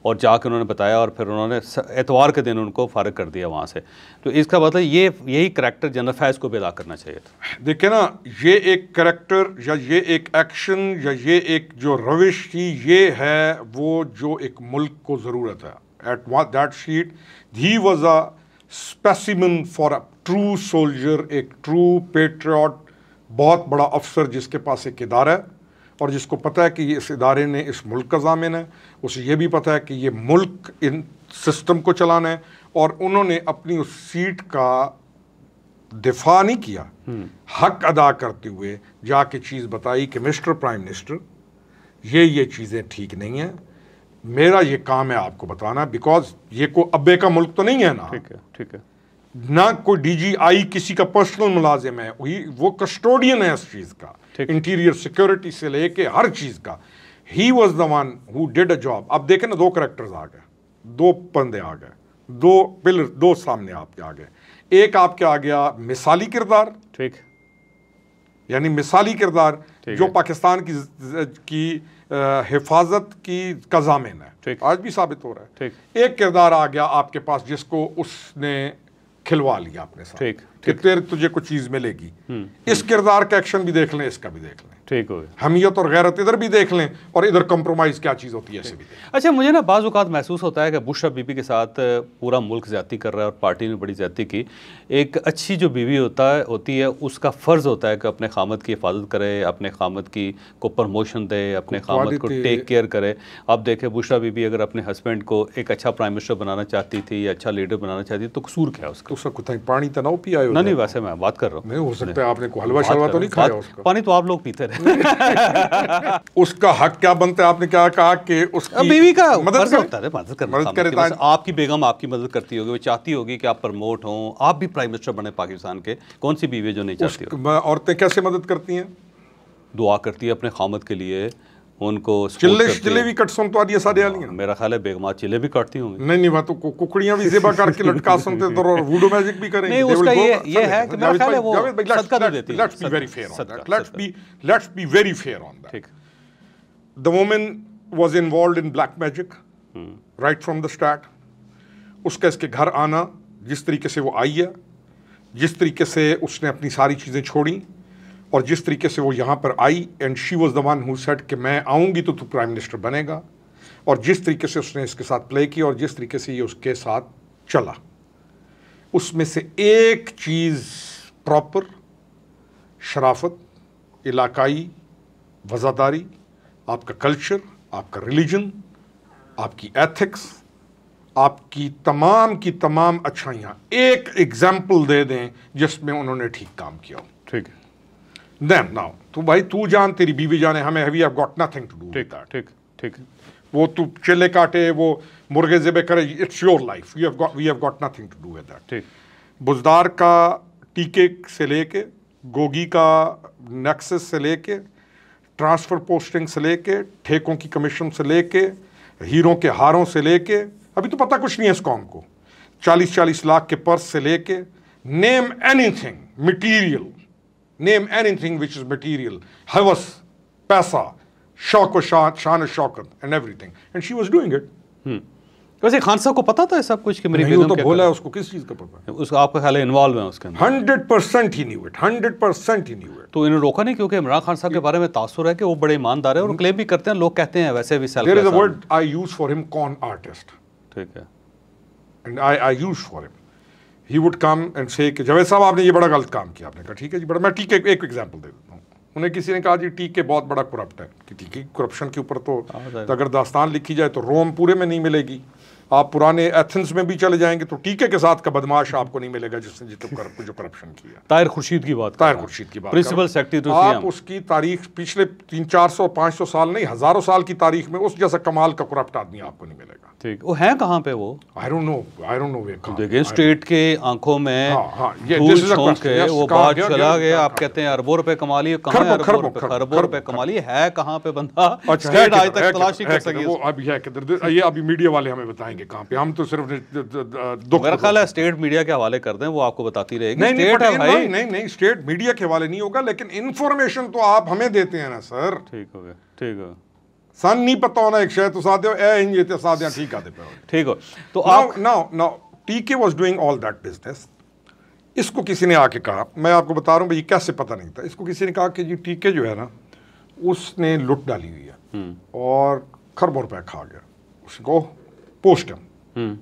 और जाकर उन्होंने बताया और फिर उन्होंने एतवार के दिन उनको फारग कर दिया वहाँ से तो इसका मतलब ये यही करैक्टर जनरल फैज़ को भी अदा करना चाहिए था देखिए ना ये एक करेक्टर या ये एक एक्शन या ये एक जो रविश थी ये है वो जो एक मुल्क को ज़रूरत है at that seat he was a specimen for a true soldier एक ट्रू पेट्रियाट बहुत बड़ा अफसर जिसके पास एक इदारा है और जिसको पता है कि इस इदारे ने इस मुल्क का जामिन है उसे ये भी पता है कि ये मुल्क इन सिस्टम को चलाना है और उन्होंने अपनी उस सीट का दिफा नहीं किया हम्म। हक अदा करते हुए जाके चीज़ बताई कि मिस्टर प्राइम मिनिस्टर ये ये चीज़ें ठीक नहीं हैं मेरा ये काम है आपको बताना बिकॉज ये को अबे का मुल्क तो नहीं है ना ठीक है ठीक है ना कोई डीजीआई किसी का पर्सनल मुलाजिम है वही वो कस्टोडियन है इस चीज़ का इंटीरियर सिक्योरिटी से लेके हर चीज़ का he was the one who did a job अब देखे ना दो करेक्टर्स आ गए दो पंदे आ गए दो पिलर दो सामने आपके आ गए एक आपके आ गया मिसाली किरदार ठीक यानी मिसाली किरदार जो पाकिस्तान की की हिफाजत की का जामिन है आज भी साबित हो रहा है ठीक एक किरदार आ गया आपके पास जिसको उसने खिलवा लिया अपने साथ ठीक कि तेरे तुझे कुछ चीज मिलेगी इस किरदार का एक्शन भी देख लें इसका भी देख लें ठीक हो हमियत और गैरत इधर भी देख लें और इधर कम्प्रोमाइज़ क्या चीज़ होती है ऐसे भी अच्छा मुझे ना बाज़ अवत महसूस होता है कि बुशरा बीबी के साथ पूरा मुल्क ज्यादा कर रहा है और पार्टी ने बड़ी ज्यादा की एक अच्छी जो बीवी होता है होती है उसका फ़र्ज़ होता है कि अपने खामद की हिफाजत करे अपने खामद की को प्रमोशन दे अपने खामद को टेक केयर करे आप देखें बुशरा बीबी अगर अपने हस्बैंड को एक अच्छा प्राइम मिनिस्टर बनाना चाहती थी या अच्छा लीडर बनाना चाहती तो कसूर क्या है उसका तो पानी तनाव तो भी आया नहीं नहीं वैसे मैं बात कर रहा हूँ नहीं हो सकता है आपने हलवा शलवा तो नहीं खाया उसका पानी तो आप लोग पीते रहे उसका हक क्या बनता है आपने क्या कहा कि उसकी बीवी का मदद होता है मदद आपकी बेगम आपकी मदद करती होगी वो चाहती होगी कि आप प्रमोट हो आप भी प्राइम मिनिस्टर बने पाकिस्तान के कौन सी बीवी जो नहीं चाहती औरतें कैसे मदद करती हैं दुआ करती है अपने खामद के लिए उनको चिल्ले चिल्ले भी कट सुन तो आदि सारे लिया मेरा ख्याल है बेगमा चिल्ले भी काटती होंगी नहीं नहीं बात को तो कुकड़ियां भी जेबा करके लटका सुनते तो और वुडो मैजिक भी करेंगे नहीं उसका ये ये है कि मेरा ख्याल है वो सदका दे देती let's be very fair on that let's be let's be very fair on that the woman was involved in black magic right from the start उसका इसके घर आना जिस तरीके से वो आई है जिस तरीके से उसने अपनी सारी चीज़ें छोड़ी और जिस तरीके से वो यहाँ पर आई and she was the one who said कि मैं आऊँगी तो तू प्राइम मिनिस्टर बनेगा और जिस तरीके से उसने इसके साथ प्ले किया और जिस तरीके से ये उसके साथ चला उसमें से एक चीज़ प्रॉपर शराफत इलाकाई वज़ादारी आपका कल्चर आपका रिलीजन आपकी एथिक्स आपकी तमाम की तमाम अच्छाइयाँ एक एग्ज़ाम्पल दे दें जिसमें उन्होंने ठीक काम किया ठीक है देन नाउ तो भाई तू जान तेरी बीवी जाने हमें हैवी have got nothing to do ठीक ठीक ठीक वो तू चिल्ले काटे वो मुर्गे जेबे करे it's your life you have got we have got nothing to do with that ठीक बुजदार का टीके से लेके गोगी का नेक्सेस से लेके ट्रांसफ़र पोस्टिंग से लेके ठेकों की कमीशन से लेके हीरों के हारों से लेके अभी तो पता कुछ नहीं है इस कॉम को चालीस चालीस लाख के पर्स से लेके name anything material name anything which is material, havas, paisa, shauko shana shaukat and everything. And she was doing it. Hmm. वैसे खान साहब को पता था सब कुछ कि मेरी नहीं, वो तो बोला है उसको किस चीज़ का पता है उसका आपका ख्याल इन्वॉल्व है उसके अंदर हंड्रेड परसेंट ही नहीं इट हंड्रेड परसेंट ही नहीं इट तो इन्हें रोका नहीं क्योंकि इमरान खान साहब के बारे में तासुर है कि वो बड़े ईमानदार है और क्लेम hmm. भी करते हैं लोग कहते हैं वैसे भी word I use for him con artist ठीक है and I I use for him he would come and say Javed साहब आपने ये बड़ा गलत काम किया आपने कहा ठीक है जी बड़ा मैं टीके एक एग्जाम्पल दे देता हूँ उन्हें किसी ने कहा जी टीके बहुत बड़ा करप्ट है कि टीके करप्शन के ऊपर तो अगर दास्तान लिखी जाए तो रोम पूरे में नहीं मिलेगी आप पुराने एथेंस में भी चले जाएंगे तो टीके के साथ का बदमाश आपको नहीं मिलेगा जिसने जितने कर, जो करप्शन किया ताहिर खुर्शीद की बात ताहिर खुर्शीद की बात प्रिंसिपल सेक्रेटरी आप उसकी तारीख पिछले तीन चार सौ पाँच सौ साल नहीं हज़ारों साल की तारीख में उस जैसा कमाल का करप्ट आदमी आपको नहीं मिलेगा ठीक वो है कहाँ पे वो I don't know I don't know वे देखिए स्टेट के आंखों में हाँ, हाँ, वो बात चला गया आप कहते हैं अरबों रुपए कमा लिए अरबों रुपए कमा लिए है कहाँ पे बंदा स्टेट अच्छा, आज तक तलाश कर सके ये अभी मीडिया वाले हमें बताएंगे जाएंगे कहाँ पे हम तो सिर्फ दुख मेरा ख्याल है स्टेट मीडिया के हवाले कर दें वो आपको बताती रहेगी नहीं नहीं, नहीं, नहीं, नहीं नहीं नहीं स्टेट मीडिया के हवाले नहीं होगा लेकिन इन्फॉर्मेशन तो आप हमें देते हैं ना सर ठीक हो गया ठीक है सन नहीं पता होना एक शायद तो साथ ए तो साथ ठीक आते पे ठीक हो तो आप ना now TK was doing all that business इसको किसी ने आके कहा मैं आपको बता रहा हूँ भाई कैसे पता नहीं था इसको किसी ने कहा कि जी टीके जो है ना उसने लुट डाली हुई है हम्म। और खरबों रुपए खा गया उसको पोस्ट हम्म।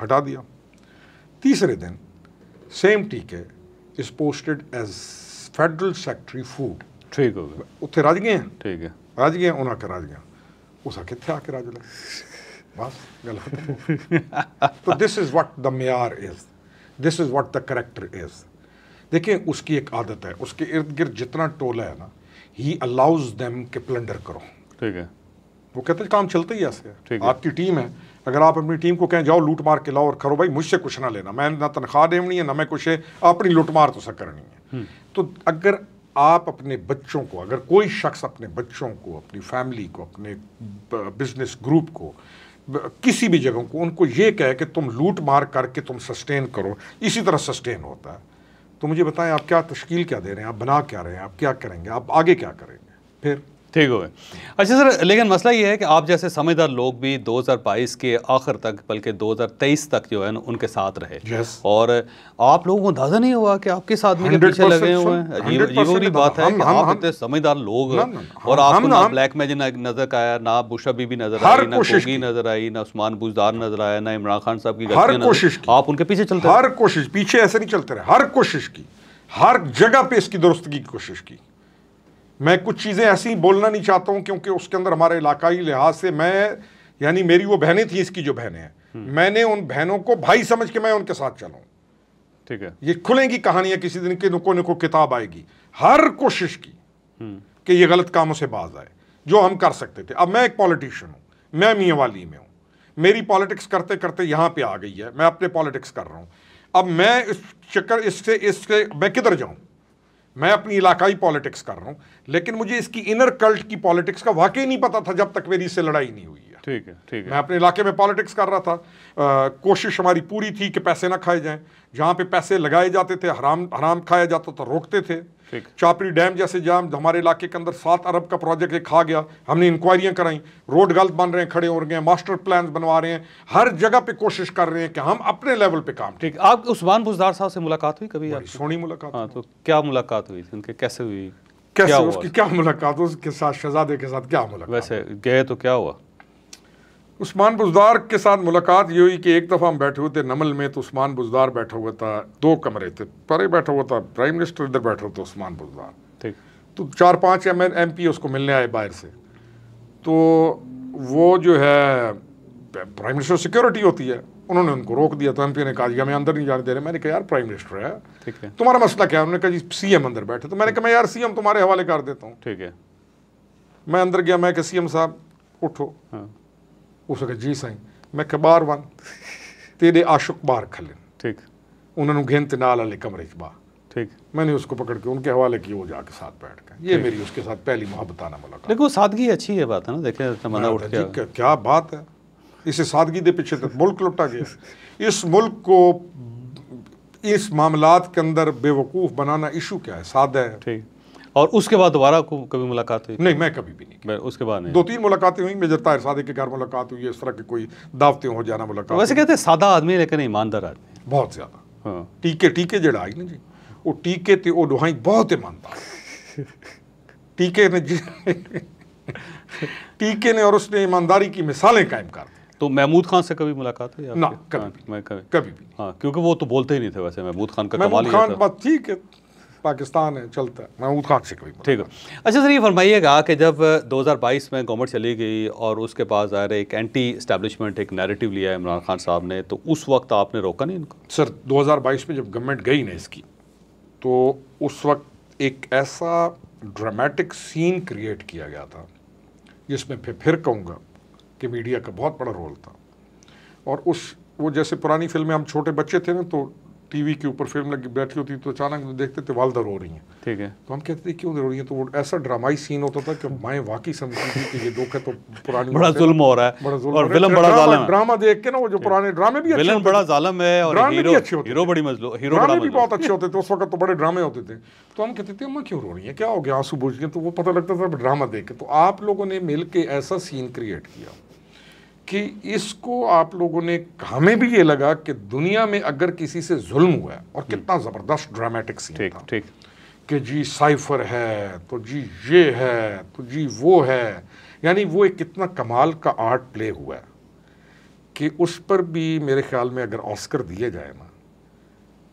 हटा दिया तीसरे दिन same TK is posted as federal secretary food ठीक हो ਗਿਆ ਉੱਥੇ ਰਾਜ ਗਏ ਹਨ ਠੀਕ ਹੈ ਰਾਜ ਗਏ ਉਹਨਾਂ ਕੇ ਰਾਜ ਗਿਆ ਉਸ ਆ ਕਿੱਥੇ ਆ ਕੇ ਰਾਜ ਲੈ ਬਸ तो दिस इज व्हाट द मयार is this is what the character is देखिए उसकी एक आदत है उसके इर्द गिर्द जितना टोला है ना ही अलाउज देम के प्लंडर करो ठीक है वो कहते हैं काम चलता ही ऐसे आपकी टीम है अगर आप अपनी टीम को कहें जाओ लूट मार के लाओ और करो भाई मुझसे कुछ ना लेना मैं ना तनख्वाह देनी है ना मैं कुछ है अपनी लूट मार तो सक करनी है हम्म। तो अगर आप अपने बच्चों को अगर कोई शख्स अपने बच्चों को अपनी फैमिली को अपने बिजनेस ग्रुप को किसी भी जगह को उनको ये कहे कि तुम लूट मार करके तुम सस्टेन करो इसी तरह सस्टेन होता है तो मुझे बताएं आप क्या तश्कील क्या दे रहे हैं आप बना क्या रहे हैं आप क्या करेंगे आप आगे क्या करेंगे फिर ठीक हो अच्छा सर लेकिन मसला ये है कि आप जैसे समझदार लोग भी 2022 के आखिर तक बल्कि 2023 तक जो है ना उनके साथ रहे yes. और आप लोगों को अंदाजा नहीं हुआ कि आप किस आदमी के पीछे लगे हुए हैं ये बुरी बात है हम, कि हम, आप इतने समझदार लोग ना, ना, और हम, आपको ना ब्लैक मैजिक नजर आया ना बुशा बीबी नजर आई ना खुशी नजर आई ना उस्मान बुजदार नजर आया ना इमरान खान साहब की हर कोशिश आप उनके पीछे चलते हर कोशिश पीछे ऐसे नहीं चलते रहे हर कोशिश की हर जगह पे इसकी दुरुस्तगी की कोशिश की मैं कुछ चीज़ें ऐसी बोलना नहीं चाहता हूँ क्योंकि उसके अंदर हमारे इलाकाई लिहाज से मैं यानी मेरी वो बहनें थी इसकी जो बहनें हैं हम्म। मैंने उन बहनों को भाई समझ के मैं उनके साथ चलाऊँ ठीक है ये खुलेंगी कहानियाँ किसी दिन के नुको नुको किताब आएगी हर कोशिश की हम्म। कि ये गलत कामों से बाज आए जो हम कर सकते थे अब मैं एक पॉलिटिशियन हूँ मैं मियाँ वाली में हूँ मेरी पॉलिटिक्स करते करते यहाँ पे आ गई है मैं अपने पॉलिटिक्स कर रहा हूँ अब मैं इस चक्कर इससे इससे मैं किधर जाऊँ मैं अपनी इलाकाई पॉलिटिक्स कर रहा हूँ लेकिन मुझे इसकी इनर कल्ट की पॉलिटिक्स का वाकई नहीं पता था जब तक मेरी इससे लड़ाई नहीं हुई है ठीक है ठीक है मैं अपने इलाके में पॉलिटिक्स कर रहा था आ, कोशिश हमारी पूरी थी कि पैसे ना खाए जाएं जहाँ पे पैसे लगाए जाते थे हराम हराम खाया जाता था रोकते थे चापरी डैम जैसे जाम हमारे इलाके के अंदर सात अरब का प्रोजेक्ट खा गया हमने इंक्वायरियाँ कराई रोड गलत बन रहे हैं खड़े हो रहे हैं मास्टर प्लान बनवा रहे हैं हर जगह पे कोशिश कर रहे हैं कि हम अपने लेवल पे काम ठीक आप उस्मान बुजदार साहब से मुलाकात हुई कभी सोनी मुलाकात हाँ तो क्या मुलाकात हुई थी उनके कैसे हुई कैसे क्या उसकी क्या मुलाकात उसके साथ शहजादे के साथ क्या मुलाकात वैसे गए तो क्या हुआ उस्मान बुजदार के साथ मुलाकात ये हुई कि एक दफ़ा हम बैठे हुए थे नमल में तो उस्मान बुजदार बैठा हुआ था दो कमरे थे परे बैठा हुआ था प्राइम मिनिस्टर इधर बैठा हुआ था उस्मान बुजदार ठीक तो चार पाँच एम एम पी उसको मिलने आए बाहर से तो वो जो है प्राइम मिनिस्टर सिक्योरिटी होती है उन्होंने उनको रोक दिया तो एम पी ने कहा हमें अंदर नहीं जाने दे रहे मैंने कहा यार प्राइम मिनिस्टर है ठीक है तुम्हारा मसला क्या है उन्होंने कहा जी सी एम अंदर बैठे तो मैंने कहा मैं यार सी एम तुम्हारे हवाले कर देता हूँ ठीक है मैं अंदर गया मैं कि सी एम साहब उठो हाँ उसखे जी साई मैं ਕਿ वन तेरे आशुक बार ਬਾਹਰ ठीक उन्होंने ਉਹਨਾਂ नाल ਘੇਨ कमरे चाह ठीक मैंने उसको पकड़ के उनके हवाले की वो जाके साथ बैठ गए ये मेरी उसके साथ पहली मोहब्बताना मुला देखो सादगी अच्छी है बात है ना देखे उठ क्या बात है इसे सादगी दे पीछे तक मुल्क लुटा गया इस मुल्क को इस मामलात के अंदर बेवकूफ़ बनाना इशू क्या है सादा है ठीक और उसके बाद दोबारा को कभी मुलाकात हुई नहीं मैं कभी भी नहीं उसके बाद दो तीन मुलाकातें हुई मेजर ताहिर सादे के घर मुलाकात हुई इस तरह की कोई दावतें हो जाना मुलाकात तो वैसे कहते सादा आदमी लेकिन ईमानदार आदमी बहुत ज़्यादा हाँ टीके टीके जो आई ना जी वो टीके थे वो दुहाई बहुत ईमानदार टीके ने टीके ने और उसने ईमानदारी की मिसालें कायम कर तो महमूद खान से कभी मुलाकात हुई ना कभी हाँ, मैं कभी कभी भी हाँ क्योंकि वो तो बोलते ही नहीं थे वैसे महमूद खान का महमूद खान बात ठीक है पाकिस्तान है चलता है महमूद खान से कोई ठीक है अच्छा सर ये फरमाइएगा कि जब 2022 में गवर्नमेंट चली गई और उसके पास रहे एक एंटी इस्टेब्लिशमेंट एक नैरेटिव लिया है इमरान खान साहब ने तो उस वक्त आपने रोका नहीं इनको सर 2022 में जब गवर्नमेंट गई ना इसकी तो उस वक्त एक ऐसा ड्रामेटिक सीन क्रिएट किया गया था जिसमें फिर फिर कहूँगा कि मीडिया का बहुत बड़ा रोल था और उस वो जैसे पुरानी फिल्में हम छोटे बच्चे थे ना तो टीवी के ऊपर फिल्म लगी बैठी होती तो अचानक देखते थे वालदा रो रही हैं ठीक है तो हम कहते थे क्यों रो रही हैं तो वो ऐसा ड्रामाई सीन होता था कि माएँ वाकई समझती थी कि ये दुख है तो पुरानी बड़ा जुल्म हो रहा है बड़ा और फिल्म अच्छा, बड़ा जालिम है ड्रामा देख के ना वो जो पुराने ड्रामे भी फिल्म बड़ा जालिम है और हीरो हीरो बड़ी मजलू हीरो ड्रामे भी बहुत अच्छे होते थे उस वक्त तो बड़े ड्रामे होते थे तो हम कहते थे अम्मा क्यों रो रही हैं क्या हो गया आंसू बुझ गए तो वो पता लगता था ड्रामा देख के तो आप लोगों ने मिल ऐसा सीन क्रिएट किया कि इसको आप लोगों ने हमें भी ये लगा कि दुनिया में अगर किसी से जुल्म हुआ है और हम्म। कितना ज़बरदस्त ड्रामेटिक सीन ठीक, था ठीक कि जी साइफर है तो जी ये है तो जी वो है यानी वो एक कितना कमाल का आर्ट प्ले हुआ है कि उस पर भी मेरे ख्याल में अगर ऑस्कर दिए जाए ना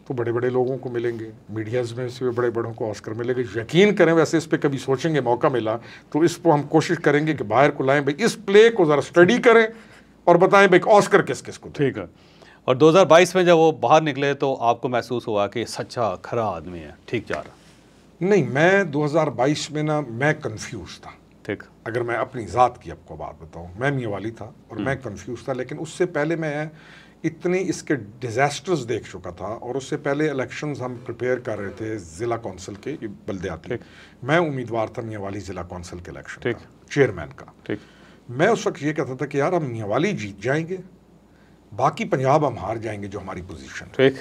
तो बड़े बड़े लोगों को मिलेंगे मीडियाज़ में से बड़े बड़ों को ऑस्कर मिलेंगे यकीन करें वैसे इस पर कभी सोचेंगे मौका मिला तो इसको हम कोशिश करेंगे कि बाहर को लाएं भाई इस प्ले को ज़रा स्टडी करें और बताएं भाई ऑस्कर किस किस को ठीक है और 2022 में जब वो बाहर निकले तो आपको महसूस हुआ कि सच्चा खरा आदमी है ठीक जा रहा नहीं मैं 2022 में ना मैं कंफ्यूज था ठीक अगर मैं अपनी ज़ात की आपको बात बताऊँ मैं मियाँ वाली था और मैं कंफ्यूज हम्म। था लेकिन उससे पहले मैं इतनी इसके डिज़ास्टर्स देख चुका था और उससे पहले इलेक्शंस हम प्रिपेयर कर रहे थे ज़िला कौंसिल के बलदयाती मैं उम्मीदवार था मियावाली ज़िला कौंसिल के इलेक्शन चेयरमैन का ठीक मैं उस वक्त ये कहता था कि यार हम मियावाली जीत जाएंगे बाकी पंजाब हम हार जाएंगे जो हमारी पोजीशन ठीक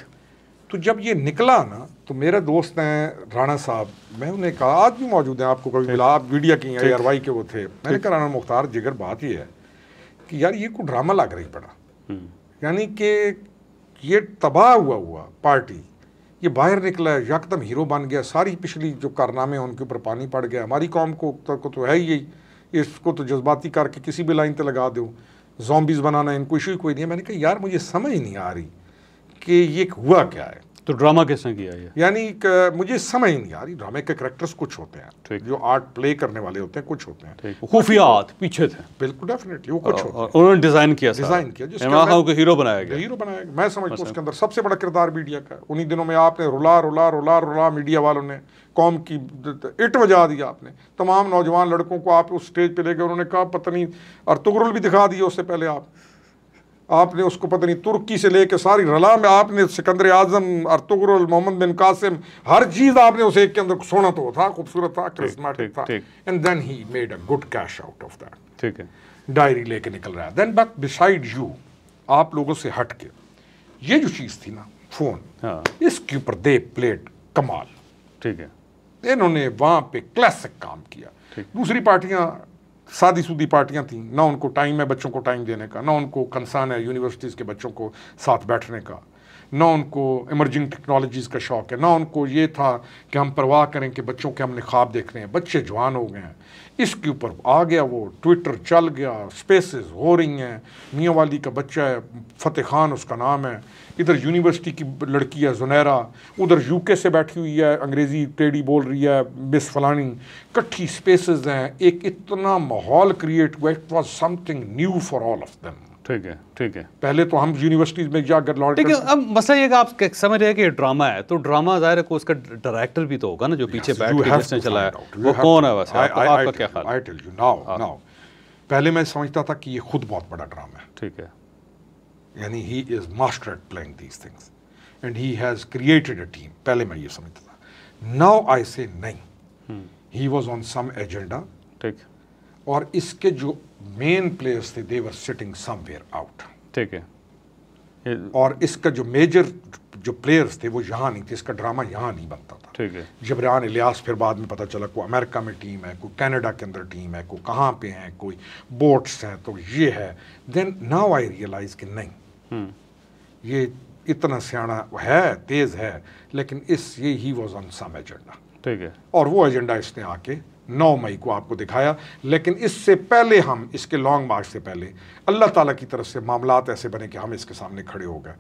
तो जब ये निकला ना तो मेरे दोस्त हैं राणा साहब मैं उन्हें कहा आज भी मौजूद हैं आपको कभी मिला आप मीडिया की एयरवाई के वो थे मैंने कहा राणा मुख्तार जिगर बात ये है कि यार ये को ड्रामा लग रही पड़ा हम्म। यानी कि ये तबाह हुआ हुआ पार्टी ये बाहर निकला है यकदम हीरो बन गया सारी पिछली जो कारनामे हैं उनके ऊपर पानी पड़ गया हमारी कौम को तो, को तो है ही यही इसको तो जज्बाती करके किसी भी लाइन पर लगा दो जॉम्बीज बनाना इनको इशू कोई नहीं है मैंने कहा यार मुझे समझ नहीं आ रही कि ये हुआ क्या है तो ड्रामा कैसे किया है यानी मुझे समझ नहीं आ रही ड्रामे के करेक्टर्स कुछ होते हैं जो आर्ट प्ले करने वाले होते हैं कुछ होते हैं खुफिया पीछे थे बिल्कुल डेफिनेटली वो कुछ उन्होंने डिजाइन किया डिजाइन किया इमरान हीरो बनाया गया हीरो बनाया गया मैं समझता हूँ उसके अंदर सबसे बड़ा किरदार मीडिया का उन्हीं दिनों में आपने रुला रुला रुला रुला मीडिया वालों ने कौम की इट बजा दिया आपने तमाम नौजवान लड़कों को आप उस स्टेज पे ले गए उन्होंने कहा पत्नी और तुगरुल भी दिखा दिया उससे पहले आप आपने उसको पता नहीं तुर्की से लेके सारी रला में आपने सिकंदर आजम अरतुगर मोहम्मद बिन कासिम हर चीज़ आपने उसे एक के अंदर सोना तो था खूबसूरत था क्रिस्मेटिक था and then he made a good cash out of that ठीक है डायरी लेके निकल रहा है देन बट बिसाइड यू आप लोगों से हट के ये जो चीज़ थी ना फ़ोन हाँ। इसके ऊपर दे प्लेट कमाल ठीक है इन्होंने वहां पे क्लासिक काम किया दूसरी पार्टियां शादीशुदी पार्टियाँ थीं ना उनको टाइम है बच्चों को टाइम देने का ना उनको कंसर्न है यूनिवर्सिटीज़ के बच्चों को साथ बैठने का ना उनको इमर्जिंग टेक्नोलॉजीज़ का शौक़ है ना उनको ये था कि हम परवाह करें कि बच्चों के हमने ख्वाब देख रहे हैं बच्चे जवान हो गए हैं इसके ऊपर आ गया वो ट्विटर चल गया स्पेसेस हो रही हैं मियाँ वाली का बच्चा है फ़तेह खान उसका नाम है इधर यूनिवर्सिटी की लड़की है जुनैरा उधर यूके से बैठी हुई है अंग्रेज़ी टेढ़ी बोल रही है मिस फलानी कट्ठी स्पेसेस हैं एक इतना माहौल क्रिएट हुआ it was something new for all of them ठीक है ठीक है पहले तो हम यूनिवर्सिटीज में जाकर लौट ठीक है अब मसला ये आप समझ रहे हैं कि ड्रामा है तो ड्रामा जाहिर है को उसका डायरेक्टर भी तो होगा ना जो पीछे बैठ के जिसने चलाया वो कौन है वैसे आपका क्या ख्याल I tell you now now पहले मैं समझता था कि ये खुद बहुत बड़ा ड्रामा है ठीक है यानी he is master at playing these things and he has created a team पहले मैं ये समझता था नाउ आई से नहीं he was on some agenda ठीक और इसके जो मेन प्लेयर्स थे देवर सिटिंग समवेयर आउट ठीक है और इसका जो मेजर जो प्लेयर्स थे वो यहाँ नहीं थे इसका ड्रामा यहाँ नहीं बनता था ठीक है जबरान इलियास फिर बाद में पता चला कोई अमेरिका में टीम है कोई कनाडा के अंदर टीम है कोई कहाँ पे है कोई बोट्स हैं तो ये है देन नाउ आई रियलाइज कि नहीं हम्म। ये इतना सियाणा है तेज़ है लेकिन इस ये he was on some agenda ठीक है और वो एजेंडा इसने आके नौ मई को आपको दिखाया लेकिन इससे पहले हम इसके लॉन्ग मार्च से पहले अल्लाह ताला की तरफ से मामला ऐसे बने कि हम इसके सामने खड़े हो गए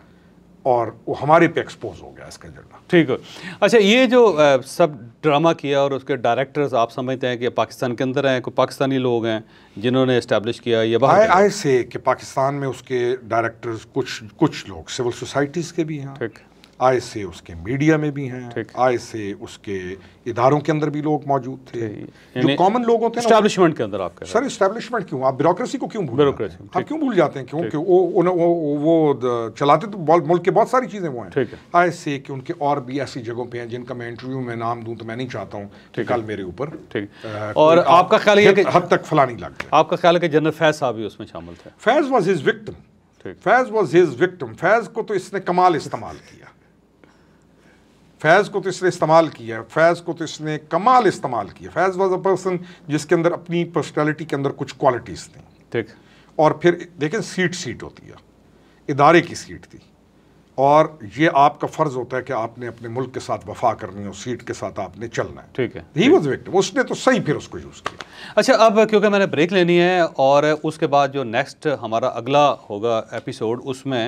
और वो हमारे पे एक्सपोज हो गया इसका झंडा ठीक है अच्छा ये जो सब ड्रामा किया और उसके डायरेक्टर्स आप समझते हैं कि पाकिस्तान के अंदर हैं कोई पाकिस्तानी लोग हैं जिन्होंने इस्टेब्लिश किया ये बाहर आई से कि पाकिस्तान में उसके डायरेक्टर्स कुछ कुछ लोग सिविल सोसाइटीज़ के भी हैं ठीक आय से उसके मीडिया में भी हैं आय से उसके इदारों के अंदर भी लोग मौजूद थे जो कॉमन लोग होते हैं के अंदर आपके सर इस्टेब्लिशमेंट क्यों आप ब्यूरोक्रेसी को क्यों भूल आप हाँ, क्यों भूल जाते हैं क्योंकि वो वो वो चलाते तो मुल्क के बहुत सारी चीज़ें वो हैं आय से कि उनके और भी ऐसी जगहों पर हैं जिनका मैं इंटरव्यू में नाम दूँ तो मैं नहीं चाहता हूँ कल मेरे ऊपर और आपका ख्याल है हद तक फलानी लाग आपका ख्याल है कि जनरल फैज साहब भी उसमें शामिल थे Faiz was his victim Faiz was his victim Faiz को तो इसने कमाल इस्तेमाल किया फैज़ को तो इसने इस्तेमाल किया फैज़ को तो इसने कमाल इस्तेमाल किया फैज़ वॉज अ पर्सन जिसके अंदर अपनी पर्सनैलिटी के अंदर कुछ क्वालिटीज़ थी ठीक और फिर देखें सीट सीट होती है इदारे की सीट थी और ये आपका फ़र्ज़ होता है कि आपने अपने मुल्क के साथ वफा करनी हो सीट के साथ आपने चलना है ठीक है ही वॉज विक्टिम उसने तो सही फिर उसको यूज़ किया अच्छा अब क्योंकि मैंने ब्रेक लेनी है और उसके बाद जो नेक्स्ट हमारा अगला होगा एपिसोड उसमें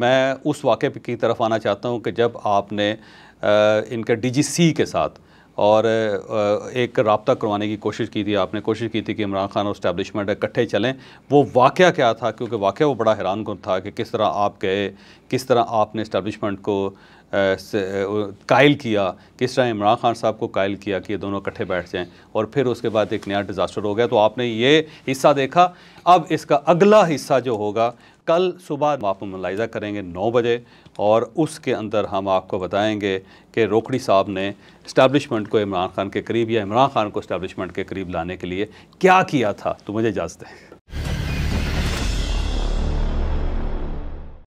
मैं उस वाक़े की तरफ आना चाहता हूँ कि जब आपने इनके डीजीसी के साथ और एक रबता करवाने की कोशिश की थी आपने कोशिश की थी कि इमरान खान और इस्टेबलिशमेंट इकट्ठे चलें वो वाक़ क्या था क्योंकि वाक़ वो बड़ा हैरान कन था कि किस तरह आप गए किस तरह आपने इस्टेबलिशमेंट को कायल किया किस तरह इमरान खान साहब को कायल किया कि ये दोनों इकट्ठे बैठ जाएं और फिर उसके बाद एक नया डिज़ास्टर हो गया तो आपने ये हिस्सा देखा अब इसका अगला हिस्सा जो होगा कल सुबह आप मुलायजा करेंगे नौ बजे और उसके अंदर हम आपको बताएंगे कि रोकड़ी साहब ने इस्टबलिशमेंट को इमरान खान के करीब या इमरान खान को इस्टबलिशमेंट के करीब लाने के लिए क्या किया था तो मुझे इजाज़त है